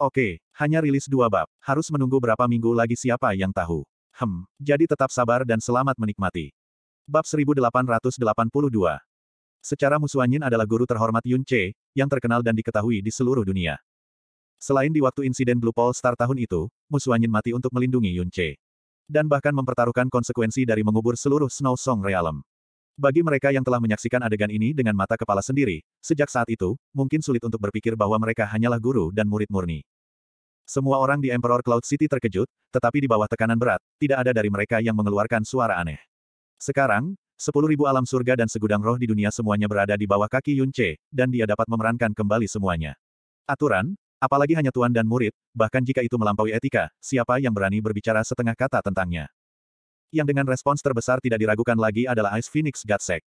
Oke, hanya rilis dua bab. Harus menunggu berapa minggu lagi siapa yang tahu. Hmm, jadi tetap sabar dan selamat menikmati. Bab 1882 Secara Musuanyin adalah guru terhormat Yun Che, yang terkenal dan diketahui di seluruh dunia. Selain di waktu insiden Blue Pole Star tahun itu, Musuanyin mati untuk melindungi Yun Che. Dan bahkan mempertaruhkan konsekuensi dari mengubur seluruh Snow Song Realm. Bagi mereka yang telah menyaksikan adegan ini dengan mata kepala sendiri, sejak saat itu, mungkin sulit untuk berpikir bahwa mereka hanyalah guru dan murid murni. Semua orang di Emperor Cloud City terkejut, tetapi di bawah tekanan berat, tidak ada dari mereka yang mengeluarkan suara aneh. Sekarang, sepuluh ribu alam surga dan segudang roh di dunia semuanya berada di bawah kaki Yun Che, dan dia dapat memerankan kembali semuanya. Aturan, apalagi hanya tuan dan murid, bahkan jika itu melampaui etika, siapa yang berani berbicara setengah kata tentangnya. Yang dengan respons terbesar tidak diragukan lagi adalah Ice Phoenix Gatsek.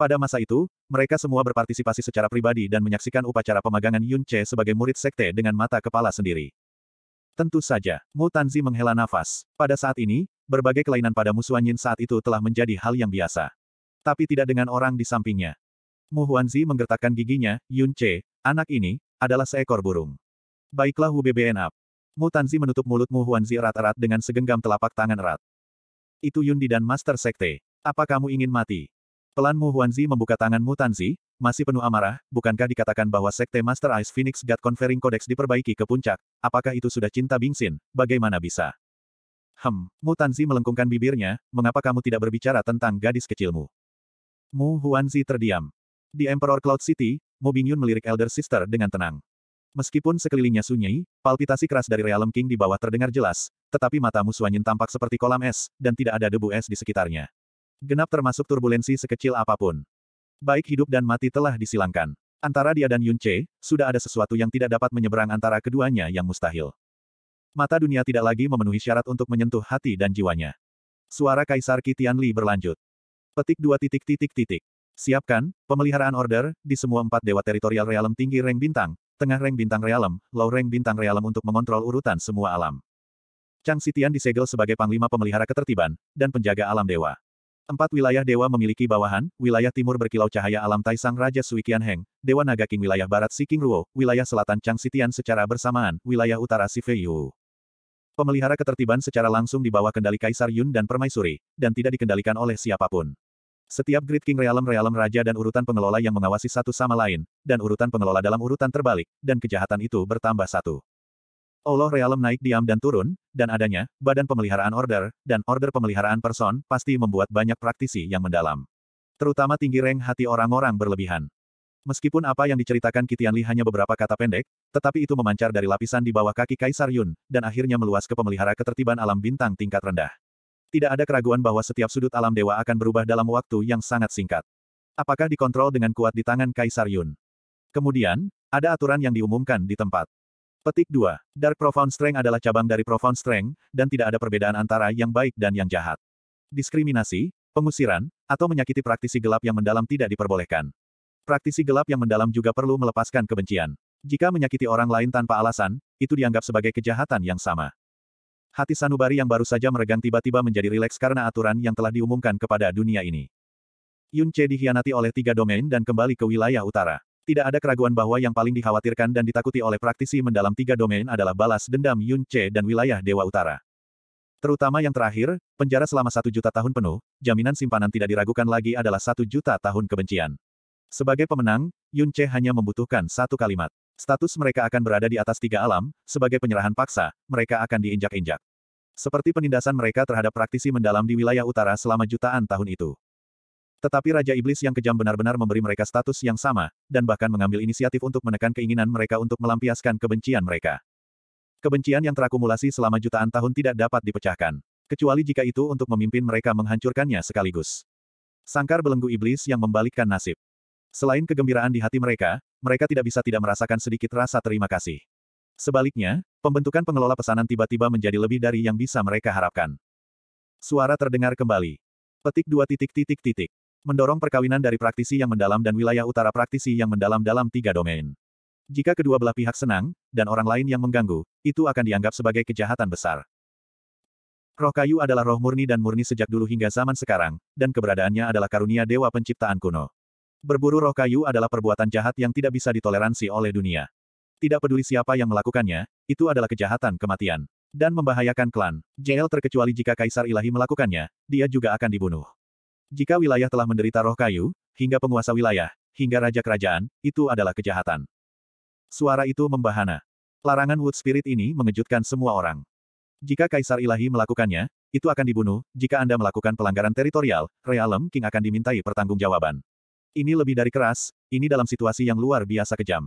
Pada masa itu, mereka semua berpartisipasi secara pribadi dan menyaksikan upacara pemagangan Yun Che sebagai murid sekte dengan mata kepala sendiri. Tentu saja, Mu Tanzi menghela nafas. Pada saat ini, berbagai kelainan pada musuhan Yin saat itu telah menjadi hal yang biasa. Tapi tidak dengan orang di sampingnya. Mu Huanzi menggertakkan giginya, Yun Che, anak ini, adalah seekor burung. Baiklah Hu BBN up. Mu Tanzi menutup mulut Mu Huanzi erat-erat dengan segenggam telapak tangan erat. Itu Yun Di dan Master Sekte. Apa kamu ingin mati? Klanmu Huanzi membuka tanganmu Tanzi, masih penuh amarah, bukankah dikatakan bahwa Sekte Master Ice Phoenix God Conferring Codex diperbaiki ke puncak, apakah itu sudah cinta bingsin, bagaimana bisa? Hem, Mu Tanzi melengkungkan bibirnya, mengapa kamu tidak berbicara tentang gadis kecilmu? Mu Huanzi terdiam. Di Emperor Cloud City, Mu Bingyun melirik Elder Sister dengan tenang. Meskipun sekelilingnya sunyi, palpitasi keras dari Realm King di bawah terdengar jelas, tetapi mata musuanyin tampak seperti kolam es, dan tidak ada debu es di sekitarnya. Genap termasuk turbulensi sekecil apapun. Baik hidup dan mati telah disilangkan. Antara dia dan Yun Che, sudah ada sesuatu yang tidak dapat menyeberang antara keduanya yang mustahil. Mata dunia tidak lagi memenuhi syarat untuk menyentuh hati dan jiwanya. Suara Kaisar Li berlanjut. Petik dua titik titik titik. Siapkan, pemeliharaan order, di semua empat dewa teritorial realem tinggi reng bintang, tengah reng bintang realem, low reng bintang realem untuk mengontrol urutan semua alam. Chang Sitian disegel sebagai panglima pemelihara ketertiban, dan penjaga alam dewa. Empat wilayah dewa memiliki bawahan, wilayah timur berkilau cahaya alam Taisang Raja Sui Qian Heng, Dewa Naga King wilayah barat Si King Ruo, wilayah selatan Chang Sitian secara bersamaan, wilayah utara Si Fei Yu. Pemelihara ketertiban secara langsung di bawah kendali Kaisar Yun dan Permaisuri, dan tidak dikendalikan oleh siapapun. Setiap Great King realem-realem raja dan urutan pengelola yang mengawasi satu sama lain, dan urutan pengelola dalam urutan terbalik, dan kejahatan itu bertambah satu. Allah realem naik diam dan turun, dan adanya, badan pemeliharaan order, dan order pemeliharaan person, pasti membuat banyak praktisi yang mendalam. Terutama tinggi reng hati orang-orang berlebihan. Meskipun apa yang diceritakan Kitianli hanya beberapa kata pendek, tetapi itu memancar dari lapisan di bawah kaki Kaisar Yun, dan akhirnya meluas ke pemelihara ketertiban alam bintang tingkat rendah. Tidak ada keraguan bahwa setiap sudut alam dewa akan berubah dalam waktu yang sangat singkat. Apakah dikontrol dengan kuat di tangan Kaisar Yun? Kemudian, ada aturan yang diumumkan di tempat. Petik 2. Dark Profound Strength adalah cabang dari Profound Strength, dan tidak ada perbedaan antara yang baik dan yang jahat. Diskriminasi, pengusiran, atau menyakiti praktisi gelap yang mendalam tidak diperbolehkan. Praktisi gelap yang mendalam juga perlu melepaskan kebencian. Jika menyakiti orang lain tanpa alasan, itu dianggap sebagai kejahatan yang sama. Hati Sanubari yang baru saja meregang tiba-tiba menjadi rileks karena aturan yang telah diumumkan kepada dunia ini. Yun Che dihianati oleh tiga domain dan kembali ke wilayah utara. Tidak ada keraguan bahwa yang paling dikhawatirkan dan ditakuti oleh praktisi mendalam tiga domain adalah balas dendam Yun Che dan wilayah Dewa Utara. Terutama yang terakhir, penjara selama satu juta tahun penuh, jaminan simpanan tidak diragukan lagi adalah satu juta tahun kebencian. Sebagai pemenang, Yun Che hanya membutuhkan satu kalimat. Status mereka akan berada di atas tiga alam, sebagai penyerahan paksa, mereka akan diinjak-injak. Seperti penindasan mereka terhadap praktisi mendalam di wilayah utara selama jutaan tahun itu. Tetapi Raja Iblis yang kejam benar-benar memberi mereka status yang sama, dan bahkan mengambil inisiatif untuk menekan keinginan mereka untuk melampiaskan kebencian mereka. Kebencian yang terakumulasi selama jutaan tahun tidak dapat dipecahkan. Kecuali jika itu untuk memimpin mereka menghancurkannya sekaligus. Sangkar belenggu iblis yang membalikkan nasib. Selain kegembiraan di hati mereka, mereka tidak bisa tidak merasakan sedikit rasa terima kasih. Sebaliknya, pembentukan pengelola pesanan tiba-tiba menjadi lebih dari yang bisa mereka harapkan. Suara terdengar kembali. Petik dua titik titik titik. Mendorong perkawinan dari praktisi yang mendalam dan wilayah utara praktisi yang mendalam dalam tiga domain. Jika kedua belah pihak senang, dan orang lain yang mengganggu, itu akan dianggap sebagai kejahatan besar. Roh kayu adalah roh murni dan murni sejak dulu hingga zaman sekarang, dan keberadaannya adalah karunia dewa penciptaan kuno. Berburu roh kayu adalah perbuatan jahat yang tidak bisa ditoleransi oleh dunia. Tidak peduli siapa yang melakukannya, itu adalah kejahatan kematian. Dan membahayakan klan. JL terkecuali jika Kaisar Ilahi melakukannya, dia juga akan dibunuh. Jika wilayah telah menderita roh kayu, hingga penguasa wilayah, hingga raja kerajaan, itu adalah kejahatan. Suara itu membahana. Larangan Wood Spirit ini mengejutkan semua orang. Jika Kaisar Ilahi melakukannya, itu akan dibunuh, jika Anda melakukan pelanggaran teritorial, Realem King akan dimintai pertanggungjawaban. Ini lebih dari keras, ini dalam situasi yang luar biasa kejam.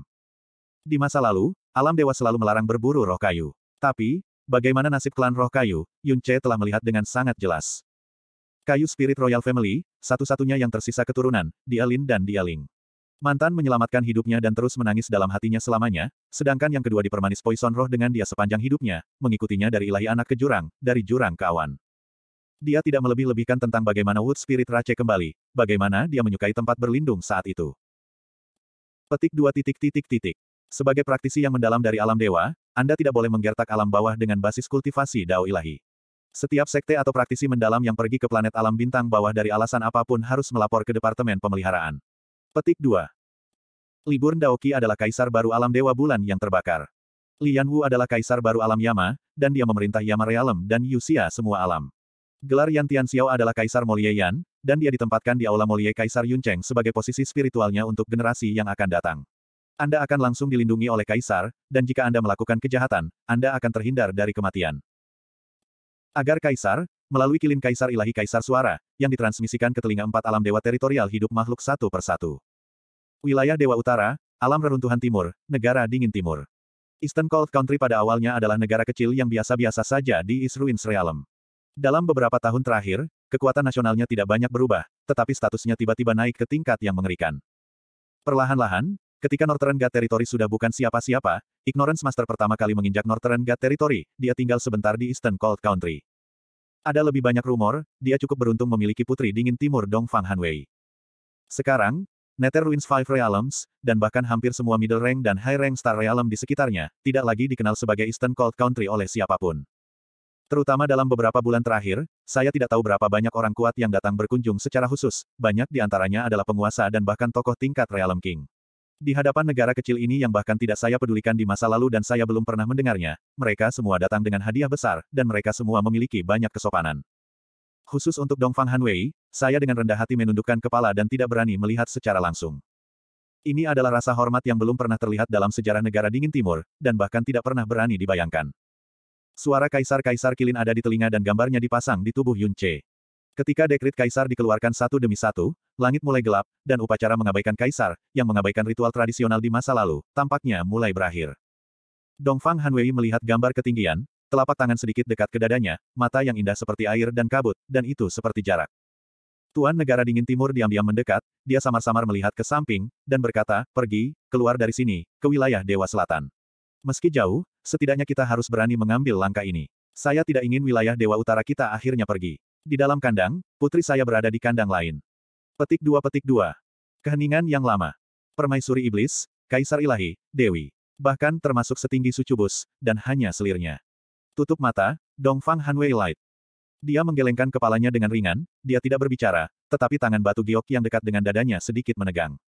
Di masa lalu, alam dewa selalu melarang berburu roh kayu. Tapi, bagaimana nasib klan roh kayu, Yun Che telah melihat dengan sangat jelas. Kayu Spirit Royal Family, satu-satunya yang tersisa keturunan, Dialin dan Dialing. Mantan menyelamatkan hidupnya dan terus menangis dalam hatinya selamanya, sedangkan yang kedua dipermanis poison roh dengan dia sepanjang hidupnya, mengikutinya dari ilahi anak ke jurang, dari jurang ke awan. Dia tidak melebih-lebihkan tentang bagaimana Wood Spirit Rache kembali, bagaimana dia menyukai tempat berlindung saat itu. Petik dua titik titik titik. Sebagai praktisi yang mendalam dari alam dewa, Anda tidak boleh menggertak alam bawah dengan basis kultivasi dao ilahi. Setiap sekte atau praktisi mendalam yang pergi ke planet alam bintang bawah dari alasan apapun harus melapor ke Departemen Pemeliharaan. Petik 2. Liburn Daoki adalah kaisar baru alam Dewa Bulan yang terbakar. Lian Wu adalah kaisar baru alam Yama, dan dia memerintah Yama Realem dan Yuxia semua alam. Gelar Yan Xiao adalah kaisar Molie Yan, dan dia ditempatkan di Aula Molie Kaisar Yuncheng sebagai posisi spiritualnya untuk generasi yang akan datang. Anda akan langsung dilindungi oleh kaisar, dan jika Anda melakukan kejahatan, Anda akan terhindar dari kematian. Agar Kaisar, melalui kilim Kaisar Ilahi Kaisar Suara, yang ditransmisikan ke telinga empat alam dewa teritorial hidup makhluk satu persatu. Wilayah Dewa Utara, Alam Reruntuhan Timur, Negara Dingin Timur. Eastern Cold Country pada awalnya adalah negara kecil yang biasa-biasa saja di East Ruins Realm. Dalam beberapa tahun terakhir, kekuatan nasionalnya tidak banyak berubah, tetapi statusnya tiba-tiba naik ke tingkat yang mengerikan. Perlahan-lahan, ketika Northern Gat Territory sudah bukan siapa-siapa, Ignorance Master pertama kali menginjak Northern God Territory, dia tinggal sebentar di Eastern Cold Country. Ada lebih banyak rumor, dia cukup beruntung memiliki putri dingin timur Dongfang Hanwei. Sekarang, Nether Ruins Five Realms, dan bahkan hampir semua middle rank dan high rank star realm di sekitarnya, tidak lagi dikenal sebagai Eastern Cold Country oleh siapapun. Terutama dalam beberapa bulan terakhir, saya tidak tahu berapa banyak orang kuat yang datang berkunjung secara khusus, banyak di antaranya adalah penguasa dan bahkan tokoh tingkat Realm King. Di hadapan negara kecil ini yang bahkan tidak saya pedulikan di masa lalu dan saya belum pernah mendengarnya, mereka semua datang dengan hadiah besar, dan mereka semua memiliki banyak kesopanan. Khusus untuk Dongfang Hanwei, saya dengan rendah hati menundukkan kepala dan tidak berani melihat secara langsung. Ini adalah rasa hormat yang belum pernah terlihat dalam sejarah negara dingin timur, dan bahkan tidak pernah berani dibayangkan. Suara kaisar-kaisar kilin ada di telinga dan gambarnya dipasang di tubuh Yun Ketika dekrit kaisar dikeluarkan satu demi satu, langit mulai gelap, dan upacara mengabaikan kaisar, yang mengabaikan ritual tradisional di masa lalu, tampaknya mulai berakhir. Dongfang Hanwei melihat gambar ketinggian, telapak tangan sedikit dekat ke dadanya, mata yang indah seperti air dan kabut, dan itu seperti jarak. Tuan negara dingin timur diam-diam mendekat, dia samar-samar melihat ke samping, dan berkata, pergi, keluar dari sini, ke wilayah Dewa Selatan. Meski jauh, setidaknya kita harus berani mengambil langkah ini. Saya tidak ingin wilayah Dewa Utara kita akhirnya pergi. Di dalam kandang, putri saya berada di kandang lain. Petik dua petik dua. Keheningan yang lama. Permaisuri iblis, kaisar ilahi, dewi. Bahkan termasuk setinggi sucubus, dan hanya selirnya. Tutup mata, Dongfang Hanwei Light. Dia menggelengkan kepalanya dengan ringan, dia tidak berbicara, tetapi tangan batu giok yang dekat dengan dadanya sedikit menegang.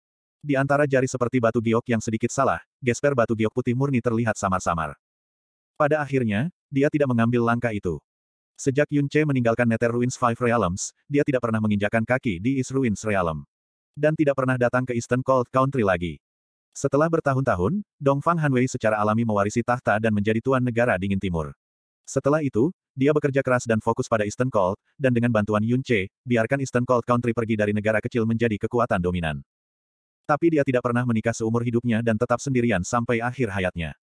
Di antara jari seperti batu giok yang sedikit salah, gesper batu giok putih murni terlihat samar-samar. Pada akhirnya, dia tidak mengambil langkah itu. Sejak Yun Che meninggalkan Nether Ruins Five Realms, dia tidak pernah menginjakan kaki di East Ruins Realm. Dan tidak pernah datang ke Eastern Cold Country lagi. Setelah bertahun-tahun, Dongfang Hanwei secara alami mewarisi tahta dan menjadi tuan negara dingin timur. Setelah itu, dia bekerja keras dan fokus pada Eastern Cold, dan dengan bantuan Yun Che, biarkan Eastern Cold Country pergi dari negara kecil menjadi kekuatan dominan. Tapi dia tidak pernah menikah seumur hidupnya dan tetap sendirian sampai akhir hayatnya.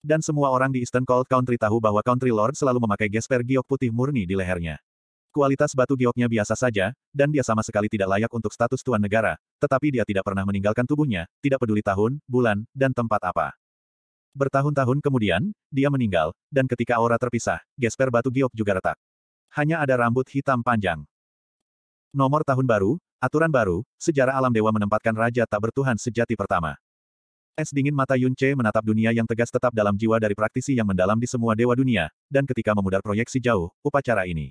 Dan semua orang di Eastern Cold Country tahu bahwa Country Lord selalu memakai gesper giok putih murni di lehernya. Kualitas batu gioknya biasa saja, dan dia sama sekali tidak layak untuk status tuan negara, tetapi dia tidak pernah meninggalkan tubuhnya, tidak peduli tahun, bulan, dan tempat apa. Bertahun-tahun kemudian, dia meninggal, dan ketika aura terpisah, gesper batu giok juga retak. Hanya ada rambut hitam panjang. Nomor tahun baru, aturan baru, sejarah alam dewa menempatkan raja tak bertuhan sejati pertama. Es dingin mata Yun Che menatap dunia yang tegas tetap dalam jiwa dari praktisi yang mendalam di semua dewa dunia, dan ketika memudar proyeksi jauh, upacara ini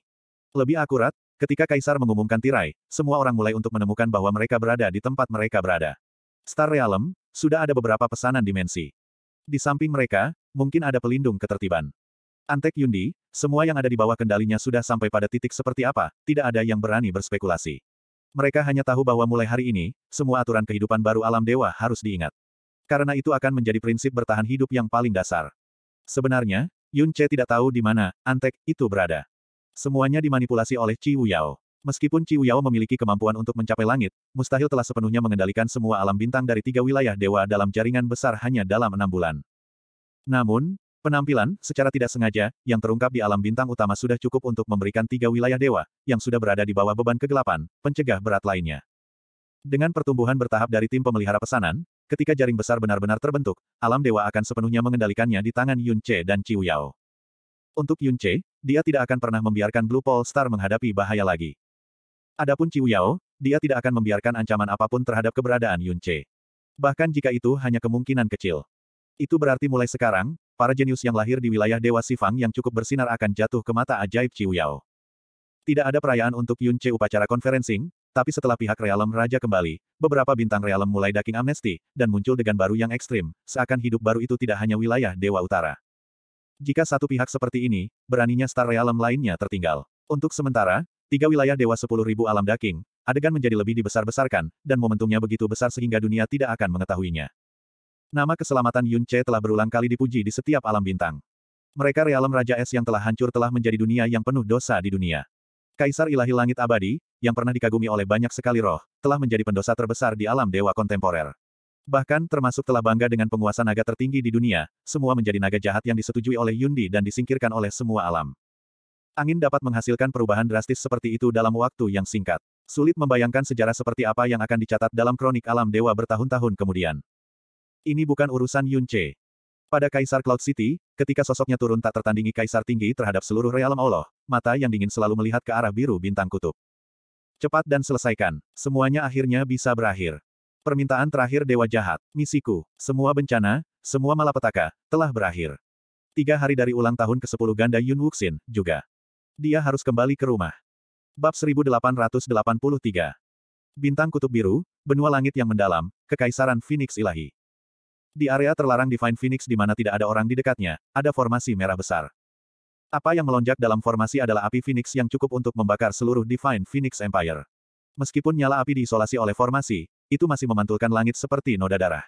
lebih akurat, ketika Kaisar mengumumkan tirai, semua orang mulai untuk menemukan bahwa mereka berada di tempat mereka berada. Star Realm, sudah ada beberapa pesanan dimensi. Di samping mereka, mungkin ada pelindung ketertiban. Antek Yundi, semua yang ada di bawah kendalinya sudah sampai pada titik seperti apa, tidak ada yang berani berspekulasi. Mereka hanya tahu bahwa mulai hari ini, semua aturan kehidupan baru alam dewa harus diingat karena itu akan menjadi prinsip bertahan hidup yang paling dasar. Sebenarnya, Yun Che tidak tahu di mana antek itu berada. Semuanya dimanipulasi oleh Ci Yao. Meskipun Ci Yao memiliki kemampuan untuk mencapai langit, mustahil telah sepenuhnya mengendalikan semua alam bintang dari tiga wilayah dewa dalam jaringan besar hanya dalam enam bulan. Namun, Penampilan, secara tidak sengaja, yang terungkap di alam bintang utama sudah cukup untuk memberikan tiga wilayah dewa, yang sudah berada di bawah beban kegelapan, pencegah berat lainnya. Dengan pertumbuhan bertahap dari tim pemelihara pesanan, ketika jaring besar benar-benar terbentuk, alam dewa akan sepenuhnya mengendalikannya di tangan Yun Che dan Chiu Yao. Untuk Yun Che, dia tidak akan pernah membiarkan Blue Pole Star menghadapi bahaya lagi. Adapun Chiu Yao, dia tidak akan membiarkan ancaman apapun terhadap keberadaan Yun Che. Bahkan jika itu hanya kemungkinan kecil. Itu berarti mulai sekarang, para jenius yang lahir di wilayah Dewa Sifang yang cukup bersinar akan jatuh ke mata ajaib Chiu Yao. Tidak ada perayaan untuk Yun Che upacara konferensing, tapi setelah pihak realem raja kembali, beberapa bintang realem mulai daking amnesti, dan muncul dengan baru yang ekstrim, seakan hidup baru itu tidak hanya wilayah Dewa Utara. Jika satu pihak seperti ini, beraninya star realem lainnya tertinggal. Untuk sementara, tiga wilayah Dewa 10.000 alam daking, adegan menjadi lebih dibesar-besarkan, dan momentumnya begitu besar sehingga dunia tidak akan mengetahuinya. Nama keselamatan Yun Che telah berulang kali dipuji di setiap alam bintang. Mereka realem Raja Es yang telah hancur telah menjadi dunia yang penuh dosa di dunia. Kaisar Ilahi Langit Abadi, yang pernah dikagumi oleh banyak sekali roh, telah menjadi pendosa terbesar di alam dewa kontemporer. Bahkan termasuk telah bangga dengan penguasa naga tertinggi di dunia, semua menjadi naga jahat yang disetujui oleh Yundi dan disingkirkan oleh semua alam. Angin dapat menghasilkan perubahan drastis seperti itu dalam waktu yang singkat. Sulit membayangkan sejarah seperti apa yang akan dicatat dalam kronik alam dewa bertahun-tahun kemudian. Ini bukan urusan Yunce. Pada Kaisar Cloud City, ketika sosoknya turun tak tertandingi Kaisar tinggi terhadap seluruh realm Allah, mata yang dingin selalu melihat ke arah biru bintang kutub. Cepat dan selesaikan, semuanya akhirnya bisa berakhir. Permintaan terakhir Dewa Jahat, misiku, semua bencana, semua malapetaka, telah berakhir. Tiga hari dari ulang tahun ke-10 ganda Yun Wuxin, juga. Dia harus kembali ke rumah. Bab 1883 Bintang Kutub Biru, Benua Langit yang Mendalam, Kekaisaran Phoenix Ilahi. Di area terlarang Divine Phoenix di mana tidak ada orang di dekatnya, ada formasi merah besar. Apa yang melonjak dalam formasi adalah api Phoenix yang cukup untuk membakar seluruh Divine Phoenix Empire. Meskipun nyala api diisolasi oleh formasi, itu masih memantulkan langit seperti noda darah.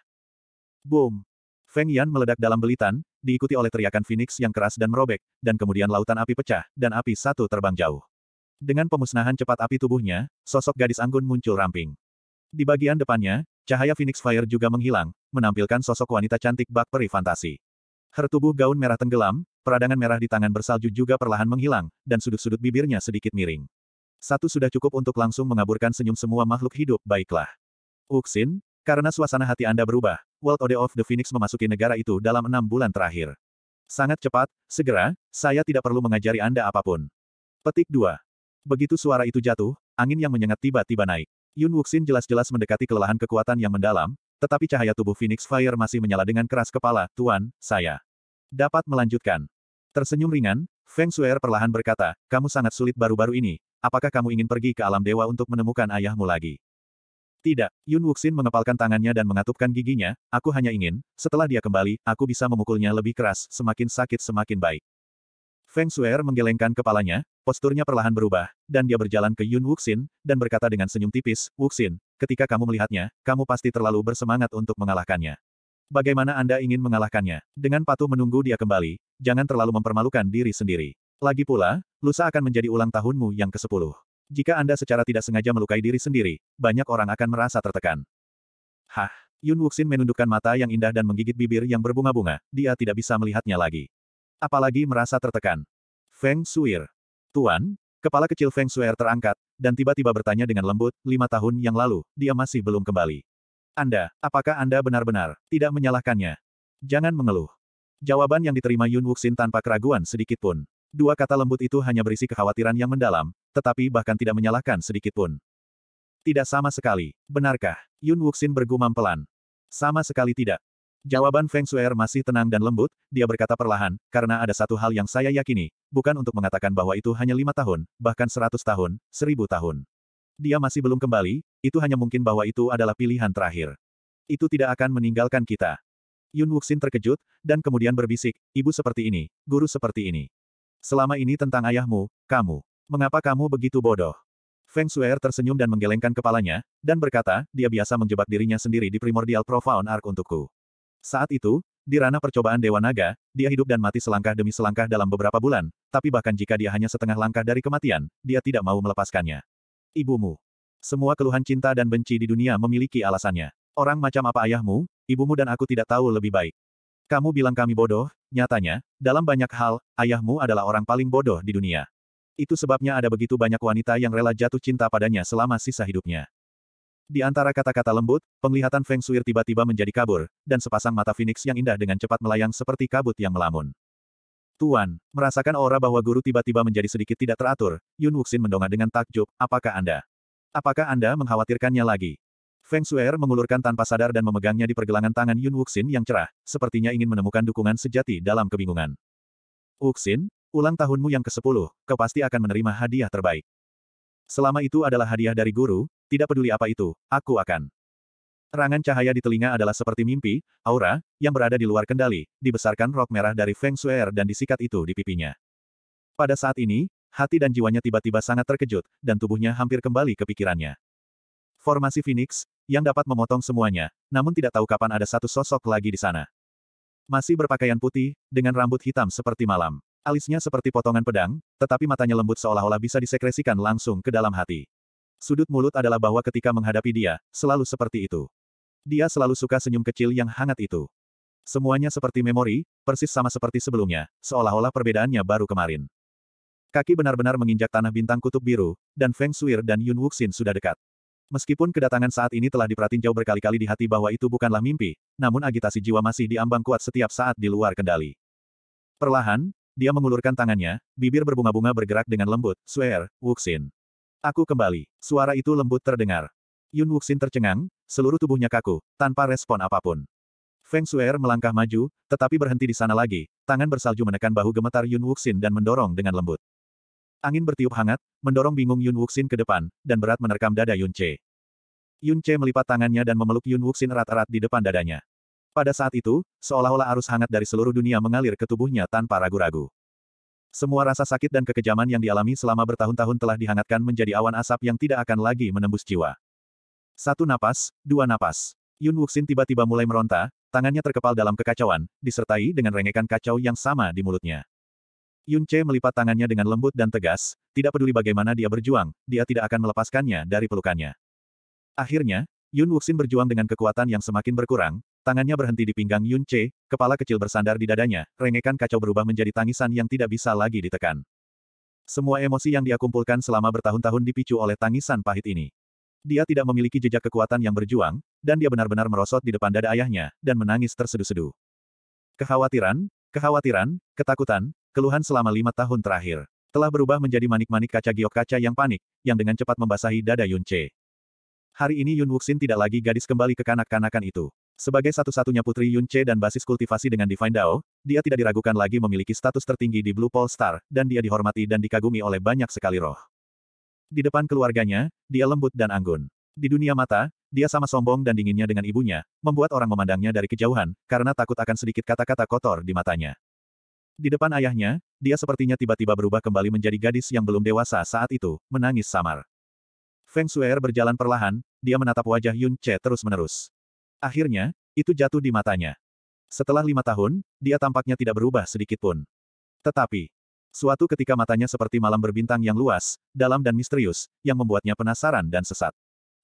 Boom! Feng Yan meledak dalam belitan, diikuti oleh teriakan Phoenix yang keras dan merobek, dan kemudian lautan api pecah, dan api satu terbang jauh. Dengan pemusnahan cepat api tubuhnya, sosok gadis anggun muncul ramping. Di bagian depannya, Cahaya Phoenix Fire juga menghilang, menampilkan sosok wanita cantik bak peri fantasi. Her tubuh gaun merah tenggelam, peradangan merah di tangan bersalju juga perlahan menghilang, dan sudut-sudut bibirnya sedikit miring. Satu sudah cukup untuk langsung mengaburkan senyum semua makhluk hidup, baiklah. Uksin, karena suasana hati Anda berubah, World Ode of the Phoenix memasuki negara itu dalam enam bulan terakhir. Sangat cepat, segera, saya tidak perlu mengajari Anda apapun. Petik 2. Begitu suara itu jatuh, angin yang menyengat tiba-tiba naik. Yun Wuxin jelas-jelas mendekati kelelahan kekuatan yang mendalam, tetapi cahaya tubuh Phoenix Fire masih menyala dengan keras kepala, Tuan, saya. Dapat melanjutkan. Tersenyum ringan, Feng Shuer perlahan berkata, kamu sangat sulit baru-baru ini, apakah kamu ingin pergi ke alam dewa untuk menemukan ayahmu lagi? Tidak, Yun Wuxin mengepalkan tangannya dan mengatupkan giginya, aku hanya ingin, setelah dia kembali, aku bisa memukulnya lebih keras, semakin sakit semakin baik. Feng Shuer menggelengkan kepalanya, Posturnya perlahan berubah, dan dia berjalan ke Yun Wuxin, dan berkata dengan senyum tipis, Wuxin, ketika kamu melihatnya, kamu pasti terlalu bersemangat untuk mengalahkannya. Bagaimana Anda ingin mengalahkannya? Dengan patuh menunggu dia kembali, jangan terlalu mempermalukan diri sendiri. Lagi pula, lusa akan menjadi ulang tahunmu yang ke-10. Jika Anda secara tidak sengaja melukai diri sendiri, banyak orang akan merasa tertekan. Hah, Yun Wuxin menundukkan mata yang indah dan menggigit bibir yang berbunga-bunga, dia tidak bisa melihatnya lagi. Apalagi merasa tertekan. Feng Suir. Tuan, kepala kecil Feng Shuer terangkat, dan tiba-tiba bertanya dengan lembut, lima tahun yang lalu, dia masih belum kembali. Anda, apakah Anda benar-benar tidak menyalahkannya? Jangan mengeluh. Jawaban yang diterima Yun Wuxin tanpa keraguan sedikit pun. Dua kata lembut itu hanya berisi kekhawatiran yang mendalam, tetapi bahkan tidak menyalahkan sedikit pun. Tidak sama sekali, benarkah? Yun Wuxin bergumam pelan. Sama sekali tidak. Jawaban Feng Shuer masih tenang dan lembut, dia berkata perlahan, karena ada satu hal yang saya yakini, bukan untuk mengatakan bahwa itu hanya lima tahun, bahkan seratus tahun, seribu tahun. Dia masih belum kembali, itu hanya mungkin bahwa itu adalah pilihan terakhir. Itu tidak akan meninggalkan kita. Yun Wuxin terkejut, dan kemudian berbisik, ibu seperti ini, guru seperti ini. Selama ini tentang ayahmu, kamu. Mengapa kamu begitu bodoh? Feng Shuer tersenyum dan menggelengkan kepalanya, dan berkata, dia biasa menjebak dirinya sendiri di primordial profound arc untukku. Saat itu, di ranah percobaan Dewa Naga, dia hidup dan mati selangkah demi selangkah dalam beberapa bulan, tapi bahkan jika dia hanya setengah langkah dari kematian, dia tidak mau melepaskannya. Ibumu. Semua keluhan cinta dan benci di dunia memiliki alasannya. Orang macam apa ayahmu, ibumu dan aku tidak tahu lebih baik. Kamu bilang kami bodoh, nyatanya, dalam banyak hal, ayahmu adalah orang paling bodoh di dunia. Itu sebabnya ada begitu banyak wanita yang rela jatuh cinta padanya selama sisa hidupnya. Di antara kata-kata lembut, penglihatan Feng Suir tiba-tiba menjadi kabur, dan sepasang mata Phoenix yang indah dengan cepat melayang seperti kabut yang melamun. Tuan, merasakan aura bahwa guru tiba-tiba menjadi sedikit tidak teratur, Yun Wuxin mendongak dengan takjub, apakah Anda? Apakah Anda mengkhawatirkannya lagi? Feng Suir mengulurkan tanpa sadar dan memegangnya di pergelangan tangan Yun Wuxin yang cerah, sepertinya ingin menemukan dukungan sejati dalam kebingungan. Wuxin, ulang tahunmu yang ke-10, kau pasti akan menerima hadiah terbaik. Selama itu adalah hadiah dari guru, tidak peduli apa itu, aku akan. Rangan cahaya di telinga adalah seperti mimpi, aura, yang berada di luar kendali, dibesarkan rok merah dari Feng Shuer dan disikat itu di pipinya. Pada saat ini, hati dan jiwanya tiba-tiba sangat terkejut, dan tubuhnya hampir kembali ke pikirannya. Formasi Phoenix, yang dapat memotong semuanya, namun tidak tahu kapan ada satu sosok lagi di sana. Masih berpakaian putih, dengan rambut hitam seperti malam. Alisnya seperti potongan pedang, tetapi matanya lembut seolah-olah bisa disekresikan langsung ke dalam hati. Sudut mulut adalah bahwa ketika menghadapi dia, selalu seperti itu. Dia selalu suka senyum kecil yang hangat itu. Semuanya seperti memori, persis sama seperti sebelumnya, seolah-olah perbedaannya baru kemarin. Kaki benar-benar menginjak tanah bintang kutub biru, dan Feng Shui dan Yun Wuxin sudah dekat. Meskipun kedatangan saat ini telah diperhatiin jauh berkali-kali di hati bahwa itu bukanlah mimpi, namun agitasi jiwa masih diambang kuat setiap saat di luar kendali. Perlahan, dia mengulurkan tangannya, bibir berbunga-bunga bergerak dengan lembut, Swear, Wuxin. Aku kembali. Suara itu lembut terdengar. Yun Wuxin tercengang, seluruh tubuhnya kaku, tanpa respon apapun. Feng Shuer melangkah maju, tetapi berhenti di sana lagi, tangan bersalju menekan bahu gemetar Yun Wuxin dan mendorong dengan lembut. Angin bertiup hangat, mendorong bingung Yun Wuxin ke depan, dan berat menerkam dada Yun Che. Yun Che melipat tangannya dan memeluk Yun Wuxin erat-erat di depan dadanya. Pada saat itu, seolah-olah arus hangat dari seluruh dunia mengalir ke tubuhnya tanpa ragu-ragu. Semua rasa sakit dan kekejaman yang dialami selama bertahun-tahun telah dihangatkan menjadi awan asap yang tidak akan lagi menembus jiwa. Satu napas, dua napas. Yun Wuxin tiba-tiba mulai meronta, tangannya terkepal dalam kekacauan, disertai dengan rengekan kacau yang sama di mulutnya. Yun Che melipat tangannya dengan lembut dan tegas, tidak peduli bagaimana dia berjuang, dia tidak akan melepaskannya dari pelukannya. Akhirnya, Yun Wuxin berjuang dengan kekuatan yang semakin berkurang, Tangannya berhenti di pinggang Yun Che, kepala kecil bersandar di dadanya, rengekan kacau berubah menjadi tangisan yang tidak bisa lagi ditekan. Semua emosi yang dia kumpulkan selama bertahun-tahun dipicu oleh tangisan pahit ini. Dia tidak memiliki jejak kekuatan yang berjuang, dan dia benar-benar merosot di depan dada ayahnya, dan menangis tersedu-sedu. Kekhawatiran, kekhawatiran, ketakutan, keluhan selama lima tahun terakhir, telah berubah menjadi manik-manik kaca giok kaca yang panik, yang dengan cepat membasahi dada Yun Che. Hari ini Yun Wuxin tidak lagi gadis kembali ke kanak-kanakan itu. Sebagai satu-satunya putri Yun Che dan basis kultivasi dengan Divine Dao, dia tidak diragukan lagi memiliki status tertinggi di Blue Pole Star, dan dia dihormati dan dikagumi oleh banyak sekali roh. Di depan keluarganya, dia lembut dan anggun. Di dunia mata, dia sama sombong dan dinginnya dengan ibunya, membuat orang memandangnya dari kejauhan, karena takut akan sedikit kata-kata kotor di matanya. Di depan ayahnya, dia sepertinya tiba-tiba berubah kembali menjadi gadis yang belum dewasa saat itu, menangis samar. Feng Shui'er berjalan perlahan, dia menatap wajah Yun Che terus-menerus. Akhirnya, itu jatuh di matanya. Setelah lima tahun, dia tampaknya tidak berubah sedikit pun. Tetapi, suatu ketika matanya seperti malam berbintang yang luas, dalam dan misterius, yang membuatnya penasaran dan sesat.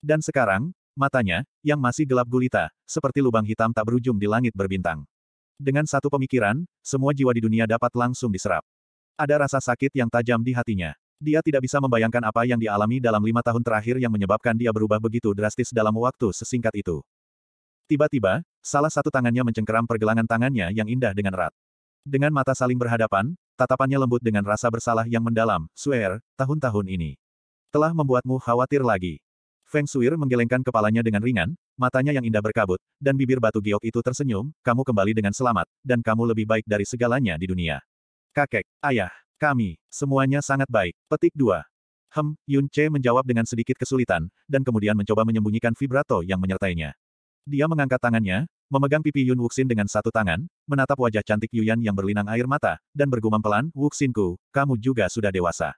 Dan sekarang, matanya, yang masih gelap gulita, seperti lubang hitam tak berujung di langit berbintang. Dengan satu pemikiran, semua jiwa di dunia dapat langsung diserap. Ada rasa sakit yang tajam di hatinya. Dia tidak bisa membayangkan apa yang dialami dalam lima tahun terakhir yang menyebabkan dia berubah begitu drastis dalam waktu sesingkat itu. Tiba-tiba, salah satu tangannya mencengkeram pergelangan tangannya yang indah dengan erat. Dengan mata saling berhadapan, tatapannya lembut dengan rasa bersalah yang mendalam, Suer, tahun-tahun ini. Telah membuatmu khawatir lagi. Feng Suir menggelengkan kepalanya dengan ringan, matanya yang indah berkabut, dan bibir batu giok itu tersenyum, kamu kembali dengan selamat, dan kamu lebih baik dari segalanya di dunia. Kakek, ayah, kami, semuanya sangat baik. Petik 2. Hem, Yun Che menjawab dengan sedikit kesulitan, dan kemudian mencoba menyembunyikan vibrato yang menyertainya. Dia mengangkat tangannya, memegang pipi Yun Wuxin dengan satu tangan, menatap wajah cantik Yuan yang berlinang air mata, dan bergumam pelan, Wuxinku, kamu juga sudah dewasa.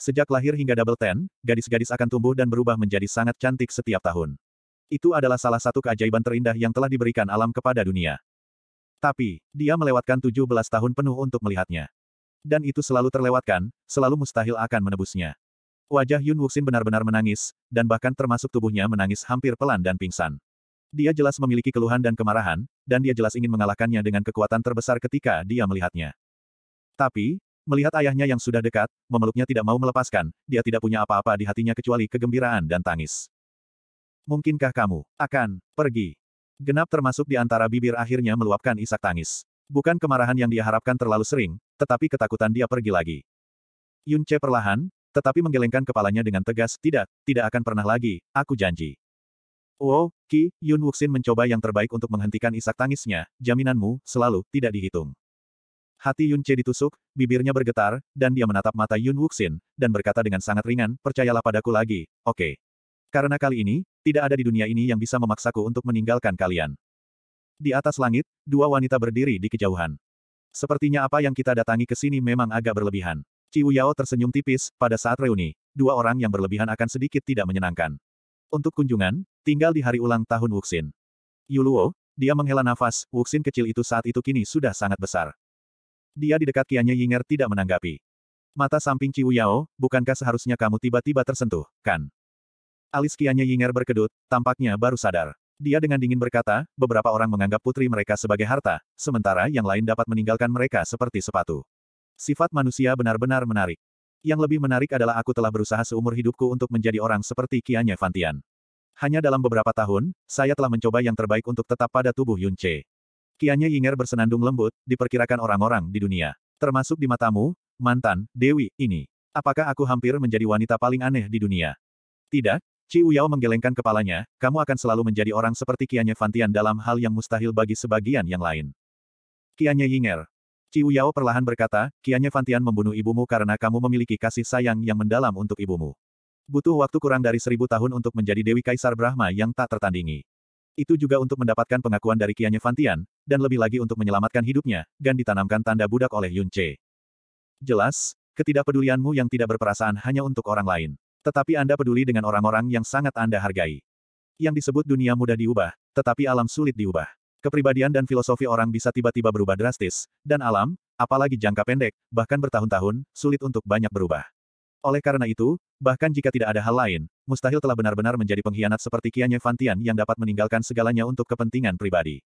Sejak lahir hingga double ten, gadis-gadis akan tumbuh dan berubah menjadi sangat cantik setiap tahun. Itu adalah salah satu keajaiban terindah yang telah diberikan alam kepada dunia. Tapi, dia melewatkan 17 tahun penuh untuk melihatnya. Dan itu selalu terlewatkan, selalu mustahil akan menebusnya. Wajah Yun Wuxin benar-benar menangis, dan bahkan termasuk tubuhnya menangis hampir pelan dan pingsan. Dia jelas memiliki keluhan dan kemarahan, dan dia jelas ingin mengalahkannya dengan kekuatan terbesar ketika dia melihatnya. Tapi, melihat ayahnya yang sudah dekat, memeluknya tidak mau melepaskan, dia tidak punya apa-apa di hatinya kecuali kegembiraan dan tangis. Mungkinkah kamu akan pergi? Genap termasuk di antara bibir akhirnya meluapkan isak tangis. Bukan kemarahan yang dia harapkan terlalu sering, tetapi ketakutan dia pergi lagi. Yun Che perlahan, tetapi menggelengkan kepalanya dengan tegas, tidak, tidak akan pernah lagi, aku janji. Wow, oh, Ki, Yun Wuxin mencoba yang terbaik untuk menghentikan isak tangisnya, jaminanmu, selalu, tidak dihitung. Hati Yun Che ditusuk, bibirnya bergetar, dan dia menatap mata Yun Wuxin, dan berkata dengan sangat ringan, percayalah padaku lagi, oke. Okay. Karena kali ini, tidak ada di dunia ini yang bisa memaksaku untuk meninggalkan kalian. Di atas langit, dua wanita berdiri di kejauhan. Sepertinya apa yang kita datangi ke sini memang agak berlebihan. Ciu Yao tersenyum tipis, pada saat reuni, dua orang yang berlebihan akan sedikit tidak menyenangkan. Untuk kunjungan, tinggal di hari ulang tahun Wuxin. Yuluo, dia menghela nafas, Wuxin kecil itu saat itu kini sudah sangat besar. Dia di dekat Kianya Yinger tidak menanggapi. Mata samping Ciu Yao, bukankah seharusnya kamu tiba-tiba tersentuh, kan? Alis Kianya Yinger berkedut, tampaknya baru sadar. Dia dengan dingin berkata, beberapa orang menganggap putri mereka sebagai harta, sementara yang lain dapat meninggalkan mereka seperti sepatu. Sifat manusia benar-benar menarik. Yang lebih menarik adalah aku telah berusaha seumur hidupku untuk menjadi orang seperti Kianya Fantian. Hanya dalam beberapa tahun, saya telah mencoba yang terbaik untuk tetap pada tubuh Yun Che. Kianya Yinger bersenandung lembut, diperkirakan orang-orang di dunia. Termasuk di matamu, mantan, Dewi, ini. Apakah aku hampir menjadi wanita paling aneh di dunia? Tidak, Ci Uyao menggelengkan kepalanya, kamu akan selalu menjadi orang seperti Kianye Fantian dalam hal yang mustahil bagi sebagian yang lain. Kianye Yinger. Ci Uyao perlahan berkata, Kianye Fantian membunuh ibumu karena kamu memiliki kasih sayang yang mendalam untuk ibumu. Butuh waktu kurang dari seribu tahun untuk menjadi Dewi Kaisar Brahma yang tak tertandingi. Itu juga untuk mendapatkan pengakuan dari Kianya Fantian, dan lebih lagi untuk menyelamatkan hidupnya, dan ditanamkan tanda budak oleh Yun Jelas, ketidakpedulianmu yang tidak berperasaan hanya untuk orang lain. Tetapi Anda peduli dengan orang-orang yang sangat Anda hargai. Yang disebut dunia mudah diubah, tetapi alam sulit diubah. Kepribadian dan filosofi orang bisa tiba-tiba berubah drastis, dan alam, apalagi jangka pendek, bahkan bertahun-tahun, sulit untuk banyak berubah. Oleh karena itu, bahkan jika tidak ada hal lain, mustahil telah benar-benar menjadi pengkhianat seperti Kianye Fantian yang dapat meninggalkan segalanya untuk kepentingan pribadi.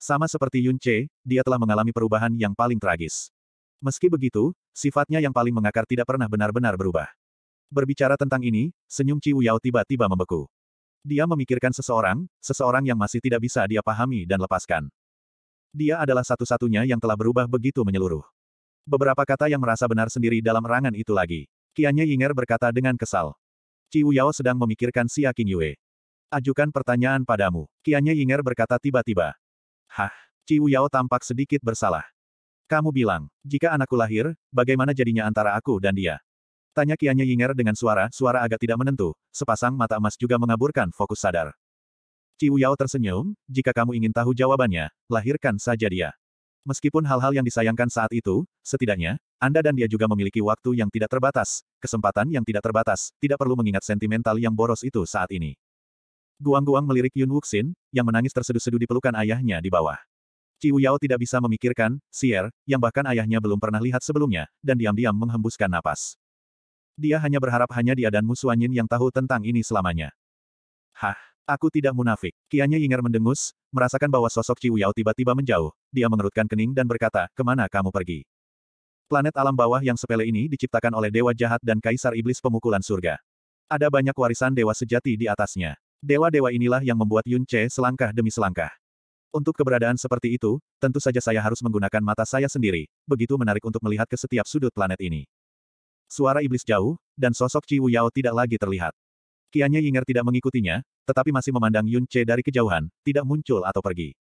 Sama seperti Yun Che, dia telah mengalami perubahan yang paling tragis. Meski begitu, sifatnya yang paling mengakar tidak pernah benar-benar berubah. Berbicara tentang ini, senyum Ciu Yao tiba-tiba membeku. Dia memikirkan seseorang, seseorang yang masih tidak bisa dia pahami dan lepaskan. Dia adalah satu-satunya yang telah berubah begitu menyeluruh. Beberapa kata yang merasa benar sendiri dalam rangan itu lagi. Kianya Yinger berkata dengan kesal. Ciu Yao sedang memikirkan Xia King Yue. Ajukan pertanyaan padamu. Kianya Yinger berkata tiba-tiba. Hah, Ciu Yao tampak sedikit bersalah. Kamu bilang, jika anakku lahir, bagaimana jadinya antara aku dan dia? Tanya Kianya Yinger dengan suara-suara agak tidak menentu, sepasang mata emas juga mengaburkan fokus sadar. Ci Yao tersenyum, jika kamu ingin tahu jawabannya, lahirkan saja dia. Meskipun hal-hal yang disayangkan saat itu, setidaknya, Anda dan dia juga memiliki waktu yang tidak terbatas, kesempatan yang tidak terbatas, tidak perlu mengingat sentimental yang boros itu saat ini. Guang-guang melirik Yun Wuxin, yang menangis terseduh-seduh di pelukan ayahnya di bawah. Ciu Yao tidak bisa memikirkan, Sier, yang bahkan ayahnya belum pernah lihat sebelumnya, dan diam-diam menghembuskan napas. Dia hanya berharap hanya dia dan Musuanyin yang tahu tentang ini selamanya. Hah, aku tidak munafik. Kianya Yinger mendengus, merasakan bahwa sosok Ciuyao tiba-tiba menjauh. Dia mengerutkan kening dan berkata, kemana kamu pergi? Planet alam bawah yang sepele ini diciptakan oleh Dewa Jahat dan Kaisar Iblis Pemukulan Surga. Ada banyak warisan Dewa Sejati di atasnya. Dewa-dewa inilah yang membuat Yun Che selangkah demi selangkah. Untuk keberadaan seperti itu, tentu saja saya harus menggunakan mata saya sendiri, begitu menarik untuk melihat ke setiap sudut planet ini. Suara iblis jauh, dan sosok Ciwu Yao tidak lagi terlihat. Kianya Yinger tidak mengikutinya, tetapi masih memandang Yun Che dari kejauhan, tidak muncul atau pergi.